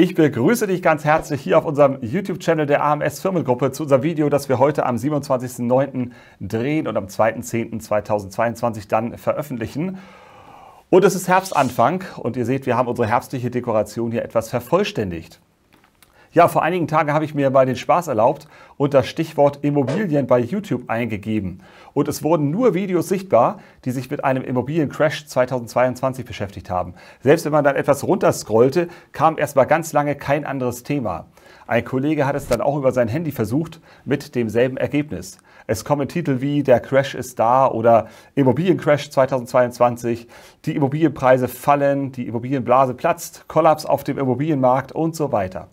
Ich begrüße dich ganz herzlich hier auf unserem YouTube-Channel der AMS Firmengruppe zu unserem Video, das wir heute am 27.09. drehen und am 2.10.2022 dann veröffentlichen. Und es ist Herbstanfang und ihr seht, wir haben unsere herbstliche Dekoration hier etwas vervollständigt. Ja, vor einigen Tagen habe ich mir mal den Spaß erlaubt und das Stichwort Immobilien bei YouTube eingegeben. Und es wurden nur Videos sichtbar, die sich mit einem Immobiliencrash 2022 beschäftigt haben. Selbst wenn man dann etwas runterscrollte, kam erstmal ganz lange kein anderes Thema. Ein Kollege hat es dann auch über sein Handy versucht mit demselben Ergebnis. Es kommen Titel wie Der Crash ist da oder Immobiliencrash 2022, die Immobilienpreise fallen, die Immobilienblase platzt, Kollaps auf dem Immobilienmarkt und so weiter.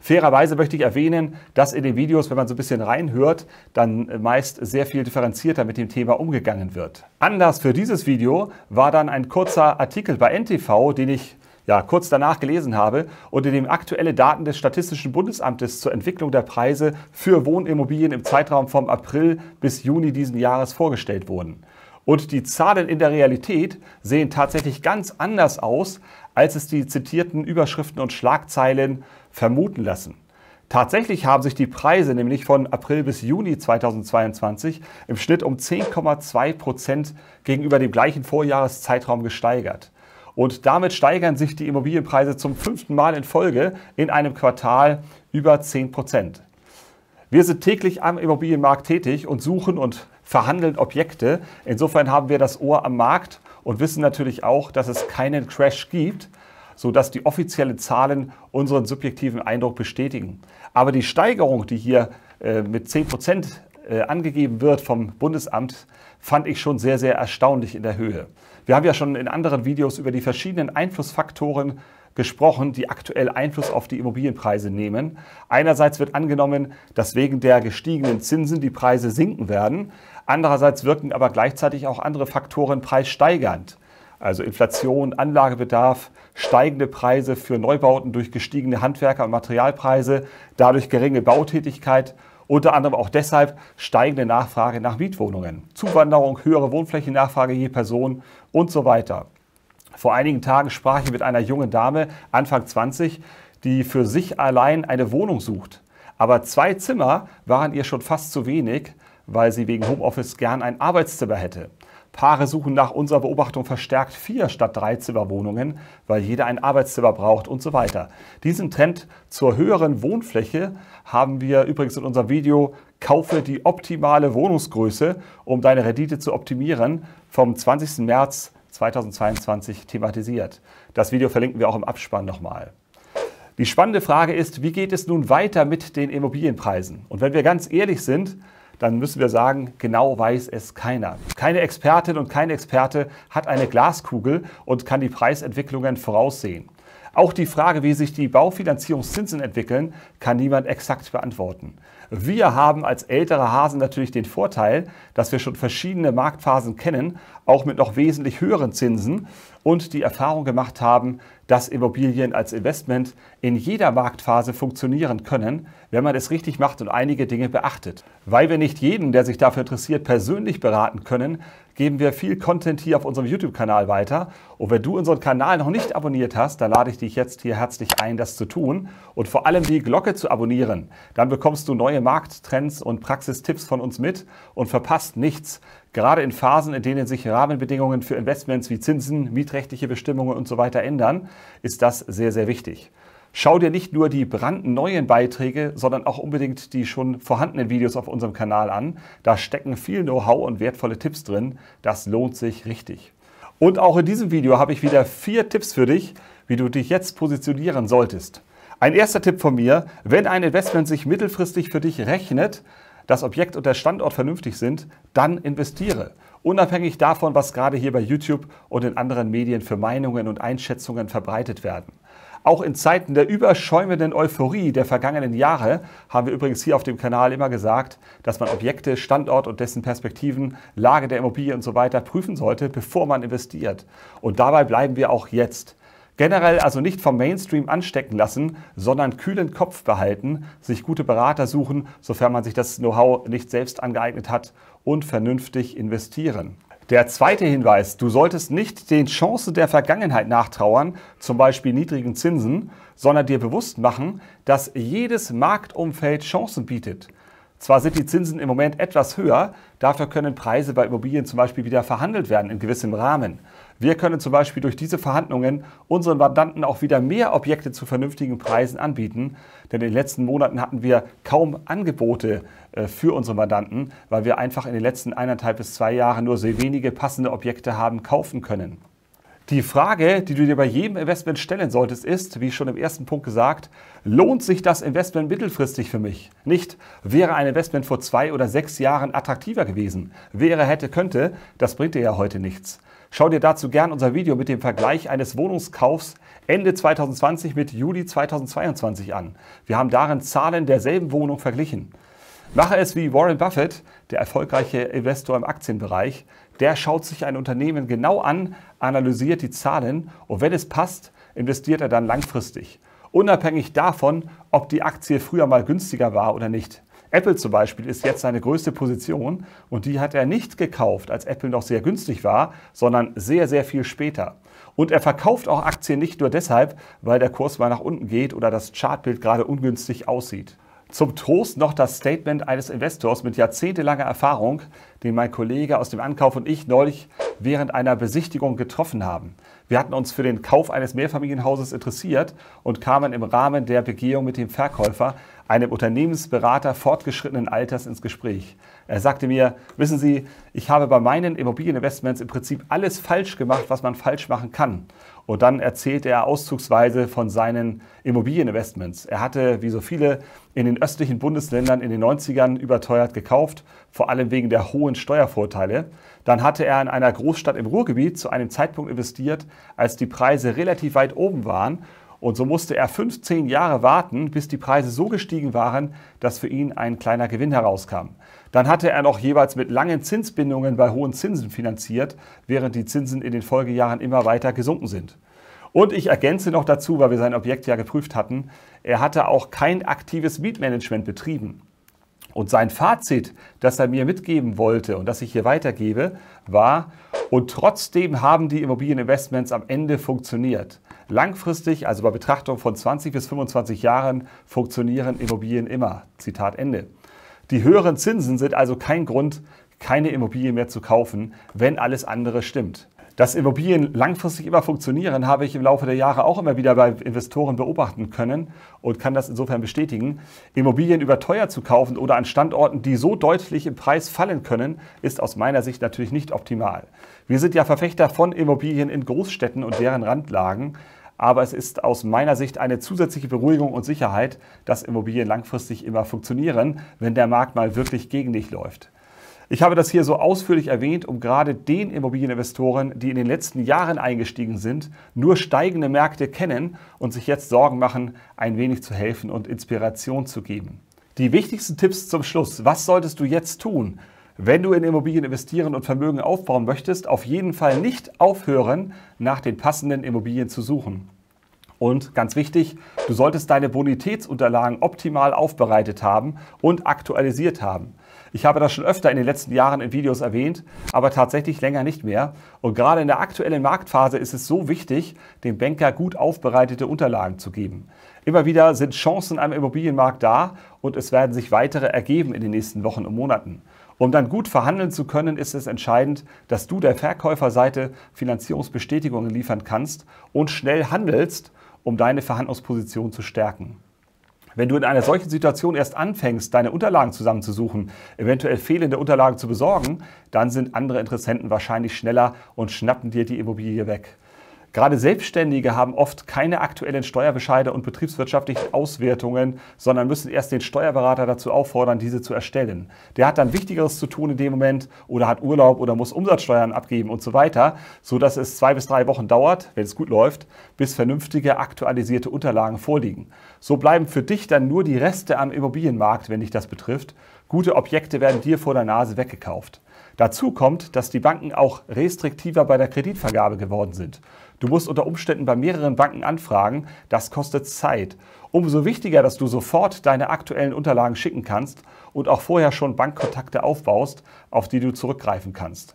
Fairerweise möchte ich erwähnen, dass in den Videos, wenn man so ein bisschen reinhört, dann meist sehr viel differenzierter mit dem Thema umgegangen wird. Anlass für dieses Video war dann ein kurzer Artikel bei NTV, den ich ja, kurz danach gelesen habe und in dem aktuelle Daten des Statistischen Bundesamtes zur Entwicklung der Preise für Wohnimmobilien im Zeitraum vom April bis Juni diesen Jahres vorgestellt wurden. Und die Zahlen in der Realität sehen tatsächlich ganz anders aus, als es die zitierten Überschriften und Schlagzeilen vermuten lassen. Tatsächlich haben sich die Preise nämlich von April bis Juni 2022 im Schnitt um 10,2 Prozent gegenüber dem gleichen Vorjahreszeitraum gesteigert. Und damit steigern sich die Immobilienpreise zum fünften Mal in Folge in einem Quartal über 10 Prozent. Wir sind täglich am Immobilienmarkt tätig und suchen und verhandeln Objekte. Insofern haben wir das Ohr am Markt und wissen natürlich auch, dass es keinen Crash gibt, sodass die offiziellen Zahlen unseren subjektiven Eindruck bestätigen. Aber die Steigerung, die hier äh, mit 10 Prozent äh, angegeben wird vom Bundesamt, fand ich schon sehr, sehr erstaunlich in der Höhe. Wir haben ja schon in anderen Videos über die verschiedenen Einflussfaktoren gesprochen, die aktuell Einfluss auf die Immobilienpreise nehmen. Einerseits wird angenommen, dass wegen der gestiegenen Zinsen die Preise sinken werden. Andererseits wirken aber gleichzeitig auch andere Faktoren preissteigernd. Also Inflation, Anlagebedarf, steigende Preise für Neubauten durch gestiegene Handwerker- und Materialpreise, dadurch geringe Bautätigkeit, unter anderem auch deshalb steigende Nachfrage nach Mietwohnungen, Zuwanderung, höhere Wohnflächennachfrage je Person und so weiter. Vor einigen Tagen sprach ich mit einer jungen Dame, Anfang 20, die für sich allein eine Wohnung sucht. Aber zwei Zimmer waren ihr schon fast zu wenig, weil sie wegen Homeoffice gern ein Arbeitszimmer hätte. Paare suchen nach unserer Beobachtung verstärkt vier statt drei Zimmerwohnungen, weil jeder ein Arbeitszimmer braucht und so weiter. Diesen Trend zur höheren Wohnfläche haben wir übrigens in unserem Video Kaufe die optimale Wohnungsgröße, um deine Rendite zu optimieren, vom 20. März 2022 thematisiert. Das Video verlinken wir auch im Abspann nochmal. Die spannende Frage ist, wie geht es nun weiter mit den Immobilienpreisen? Und wenn wir ganz ehrlich sind, dann müssen wir sagen, genau weiß es keiner. Keine Expertin und kein Experte hat eine Glaskugel und kann die Preisentwicklungen voraussehen. Auch die Frage, wie sich die Baufinanzierungszinsen entwickeln, kann niemand exakt beantworten. Wir haben als ältere Hasen natürlich den Vorteil, dass wir schon verschiedene Marktphasen kennen, auch mit noch wesentlich höheren Zinsen und die Erfahrung gemacht haben, dass Immobilien als Investment in jeder Marktphase funktionieren können, wenn man es richtig macht und einige Dinge beachtet. Weil wir nicht jeden, der sich dafür interessiert, persönlich beraten können, geben wir viel Content hier auf unserem YouTube-Kanal weiter. Und wenn du unseren Kanal noch nicht abonniert hast, dann lade ich dich jetzt hier herzlich ein, das zu tun und vor allem die Glocke zu abonnieren. Dann bekommst du neue Markttrends und Praxistipps von uns mit und verpasst nichts. Gerade in Phasen, in denen sich Rahmenbedingungen für Investments wie Zinsen, mietrechtliche Bestimmungen und So weiter ändern, ist das sehr, sehr wichtig. Schau dir nicht nur die brandneuen Beiträge, sondern auch unbedingt die schon vorhandenen Videos auf unserem Kanal an. Da stecken viel Know-how und wertvolle Tipps drin. Das lohnt sich richtig. Und auch in diesem Video habe ich wieder vier Tipps für dich, wie du dich jetzt positionieren solltest. Ein erster Tipp von mir, wenn ein Investment sich mittelfristig für dich rechnet, das Objekt und der Standort vernünftig sind, dann investiere unabhängig davon, was gerade hier bei YouTube und in anderen Medien für Meinungen und Einschätzungen verbreitet werden. Auch in Zeiten der überschäumenden Euphorie der vergangenen Jahre haben wir übrigens hier auf dem Kanal immer gesagt, dass man Objekte, Standort und dessen Perspektiven, Lage der Immobilie und so weiter prüfen sollte, bevor man investiert. Und dabei bleiben wir auch jetzt. Generell also nicht vom Mainstream anstecken lassen, sondern kühlen Kopf behalten, sich gute Berater suchen, sofern man sich das Know-how nicht selbst angeeignet hat und vernünftig investieren. Der zweite Hinweis, du solltest nicht den Chancen der Vergangenheit nachtrauern, zum Beispiel niedrigen Zinsen, sondern dir bewusst machen, dass jedes Marktumfeld Chancen bietet. Zwar sind die Zinsen im Moment etwas höher, dafür können Preise bei Immobilien zum Beispiel wieder verhandelt werden in gewissem Rahmen. Wir können zum Beispiel durch diese Verhandlungen unseren Mandanten auch wieder mehr Objekte zu vernünftigen Preisen anbieten, denn in den letzten Monaten hatten wir kaum Angebote äh, für unsere Mandanten, weil wir einfach in den letzten eineinhalb bis zwei Jahren nur sehr wenige passende Objekte haben kaufen können. Die Frage, die du dir bei jedem Investment stellen solltest, ist, wie schon im ersten Punkt gesagt, lohnt sich das Investment mittelfristig für mich? Nicht, wäre ein Investment vor zwei oder sechs Jahren attraktiver gewesen? Wäre, hätte, könnte, das bringt dir ja heute nichts. Schau dir dazu gern unser Video mit dem Vergleich eines Wohnungskaufs Ende 2020 mit Juli 2022 an. Wir haben darin Zahlen derselben Wohnung verglichen. Mache es wie Warren Buffett, der erfolgreiche Investor im Aktienbereich. Der schaut sich ein Unternehmen genau an, analysiert die Zahlen und wenn es passt, investiert er dann langfristig. Unabhängig davon, ob die Aktie früher mal günstiger war oder nicht. Apple zum Beispiel ist jetzt seine größte Position und die hat er nicht gekauft, als Apple noch sehr günstig war, sondern sehr, sehr viel später. Und er verkauft auch Aktien nicht nur deshalb, weil der Kurs mal nach unten geht oder das Chartbild gerade ungünstig aussieht. Zum Trost noch das Statement eines Investors mit jahrzehntelanger Erfahrung, den mein Kollege aus dem Ankauf und ich neulich während einer Besichtigung getroffen haben. Wir hatten uns für den Kauf eines Mehrfamilienhauses interessiert und kamen im Rahmen der Begehung mit dem Verkäufer, einem Unternehmensberater fortgeschrittenen Alters, ins Gespräch. Er sagte mir, wissen Sie, ich habe bei meinen Immobilieninvestments im Prinzip alles falsch gemacht, was man falsch machen kann. Und dann erzählte er auszugsweise von seinen Immobilieninvestments. Er hatte, wie so viele, in den östlichen Bundesländern in den 90ern überteuert gekauft, vor allem wegen der hohen Steuervorteile dann hatte er in einer Großstadt im Ruhrgebiet zu einem Zeitpunkt investiert, als die Preise relativ weit oben waren. Und so musste er 15 Jahre warten, bis die Preise so gestiegen waren, dass für ihn ein kleiner Gewinn herauskam. Dann hatte er noch jeweils mit langen Zinsbindungen bei hohen Zinsen finanziert, während die Zinsen in den Folgejahren immer weiter gesunken sind. Und ich ergänze noch dazu, weil wir sein Objekt ja geprüft hatten, er hatte auch kein aktives Mietmanagement betrieben. Und sein Fazit, das er mir mitgeben wollte und das ich hier weitergebe, war, und trotzdem haben die Immobilieninvestments am Ende funktioniert. Langfristig, also bei Betrachtung von 20 bis 25 Jahren, funktionieren Immobilien immer. Zitat Ende. Die höheren Zinsen sind also kein Grund, keine Immobilie mehr zu kaufen, wenn alles andere stimmt. Dass Immobilien langfristig immer funktionieren, habe ich im Laufe der Jahre auch immer wieder bei Investoren beobachten können und kann das insofern bestätigen. Immobilien überteuert zu kaufen oder an Standorten, die so deutlich im Preis fallen können, ist aus meiner Sicht natürlich nicht optimal. Wir sind ja Verfechter von Immobilien in Großstädten und deren Randlagen aber es ist aus meiner Sicht eine zusätzliche Beruhigung und Sicherheit, dass Immobilien langfristig immer funktionieren, wenn der Markt mal wirklich gegen dich läuft. Ich habe das hier so ausführlich erwähnt, um gerade den Immobilieninvestoren, die in den letzten Jahren eingestiegen sind, nur steigende Märkte kennen und sich jetzt Sorgen machen, ein wenig zu helfen und Inspiration zu geben. Die wichtigsten Tipps zum Schluss. Was solltest du jetzt tun? Wenn du in Immobilien investieren und Vermögen aufbauen möchtest, auf jeden Fall nicht aufhören, nach den passenden Immobilien zu suchen. Und ganz wichtig, du solltest deine Bonitätsunterlagen optimal aufbereitet haben und aktualisiert haben. Ich habe das schon öfter in den letzten Jahren in Videos erwähnt, aber tatsächlich länger nicht mehr. Und gerade in der aktuellen Marktphase ist es so wichtig, dem Banker gut aufbereitete Unterlagen zu geben. Immer wieder sind Chancen am Immobilienmarkt da und es werden sich weitere ergeben in den nächsten Wochen und Monaten. Um dann gut verhandeln zu können, ist es entscheidend, dass du der Verkäuferseite Finanzierungsbestätigungen liefern kannst und schnell handelst, um deine Verhandlungsposition zu stärken. Wenn du in einer solchen Situation erst anfängst, deine Unterlagen zusammenzusuchen, eventuell fehlende Unterlagen zu besorgen, dann sind andere Interessenten wahrscheinlich schneller und schnappen dir die Immobilie weg. Gerade Selbstständige haben oft keine aktuellen Steuerbescheide und betriebswirtschaftlichen Auswertungen, sondern müssen erst den Steuerberater dazu auffordern, diese zu erstellen. Der hat dann Wichtigeres zu tun in dem Moment oder hat Urlaub oder muss Umsatzsteuern abgeben und so weiter, sodass es zwei bis drei Wochen dauert, wenn es gut läuft, bis vernünftige aktualisierte Unterlagen vorliegen. So bleiben für dich dann nur die Reste am Immobilienmarkt, wenn dich das betrifft. Gute Objekte werden dir vor der Nase weggekauft. Dazu kommt, dass die Banken auch restriktiver bei der Kreditvergabe geworden sind. Du musst unter Umständen bei mehreren Banken anfragen, das kostet Zeit. Umso wichtiger, dass du sofort deine aktuellen Unterlagen schicken kannst und auch vorher schon Bankkontakte aufbaust, auf die du zurückgreifen kannst.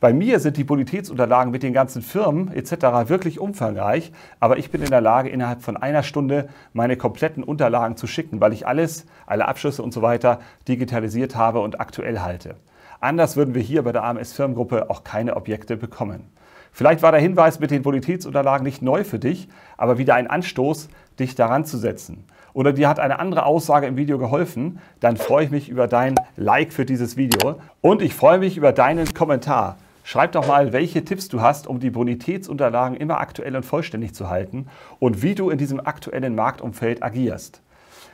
Bei mir sind die Bonitätsunterlagen mit den ganzen Firmen etc. wirklich umfangreich, aber ich bin in der Lage, innerhalb von einer Stunde meine kompletten Unterlagen zu schicken, weil ich alles, alle Abschlüsse und so weiter digitalisiert habe und aktuell halte. Anders würden wir hier bei der AMS Firmengruppe auch keine Objekte bekommen. Vielleicht war der Hinweis mit den Bonitätsunterlagen nicht neu für dich, aber wieder ein Anstoß, dich daran zu setzen. Oder dir hat eine andere Aussage im Video geholfen, dann freue ich mich über dein Like für dieses Video und ich freue mich über deinen Kommentar. Schreib doch mal, welche Tipps du hast, um die Bonitätsunterlagen immer aktuell und vollständig zu halten und wie du in diesem aktuellen Marktumfeld agierst.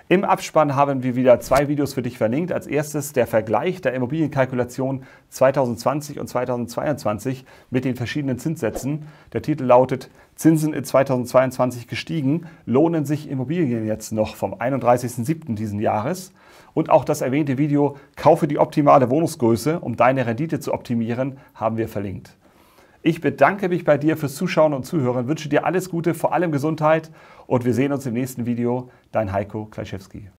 Im Abspann haben wir wieder zwei Videos für dich verlinkt. Als erstes der Vergleich der Immobilienkalkulation 2020 und 2022 mit den verschiedenen Zinssätzen. Der Titel lautet Zinsen in 2022 gestiegen, lohnen sich Immobilien jetzt noch vom 31.07. diesen Jahres? Und auch das erwähnte Video Kaufe die optimale Wohnungsgröße, um deine Rendite zu optimieren, haben wir verlinkt. Ich bedanke mich bei dir fürs Zuschauen und Zuhören, wünsche dir alles Gute, vor allem Gesundheit und wir sehen uns im nächsten Video. Dein Heiko Kleischewski.